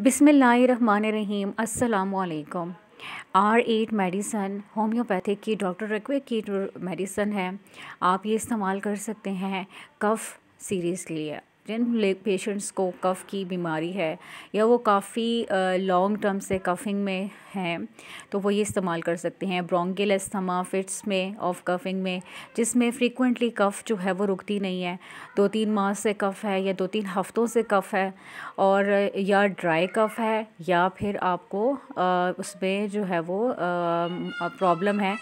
बिसमीम अस्सलाम R eight medicine homeopathic की डॉक्टर रकवे की मेडिसन है आप ये इस्तेमाल कर सकते हैं कफ़ सीरीज़ के लिए जिन पेशेंट्स को कफ़ की बीमारी है या वो काफ़ी लॉन्ग टर्म से कफिंग में हैं तो वो ये इस्तेमाल कर सकते हैं ब्रोंकिल अस्थमा फिट्स में ऑफ कफिंग में जिसमें फ्रीक्वेंटली कफ़ जो है वो रुकती नहीं है दो तीन माह से कफ़ है या दो तीन हफ्तों से कफ़ है और या ड्राई कफ़ है या फिर आपको आ, उसमें जो है वो प्रॉब्लम है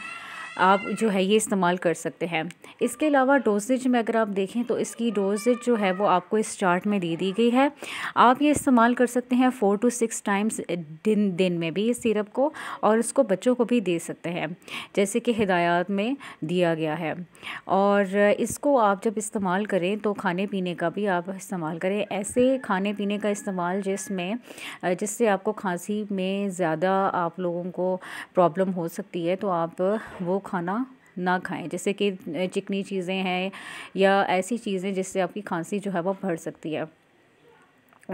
आप जो है ये इस्तेमाल कर सकते हैं इसके अलावा डोजेज में अगर आप देखें तो इसकी डोजेज जो है वो आपको इस चार्ट में दे दी गई है आप ये इस्तेमाल कर सकते हैं फ़ोर टू सिक्स टाइम्स दिन दिन में भी इस सिरप को और इसको बच्चों को भी दे सकते हैं जैसे कि हिदायत में दिया गया है और इसको आप जब इस्तेमाल करें तो खाने पीने का भी आप इस्तेमाल करें ऐसे खाने पीने का इस्तेमाल जिसमें जिससे आपको खांसी में ज़्यादा आप लोगों को प्रॉब्लम हो सकती है तो आप वो खाना ना खाएं जैसे कि चिकनी चीज़ें हैं या ऐसी चीज़ें जिससे आपकी खांसी जो है वो बढ़ सकती है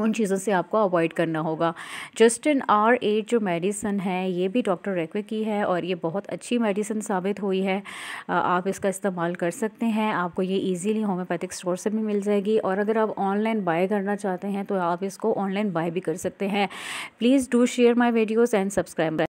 उन चीज़ों से आपको अवॉइड करना होगा जस्टिन आर एट जो मेडिसन है ये भी डॉक्टर रेक्वे की है और ये बहुत अच्छी मेडिसिन साबित हुई है आप इसका इस्तेमाल कर सकते हैं आपको ये इजीली होम्योपैथिक स्टोर से भी मिल जाएगी और अगर आप ऑनलाइन बाय करना चाहते हैं तो आप इसको ऑनलाइन बाय भी कर सकते हैं please do share my videos and subscribe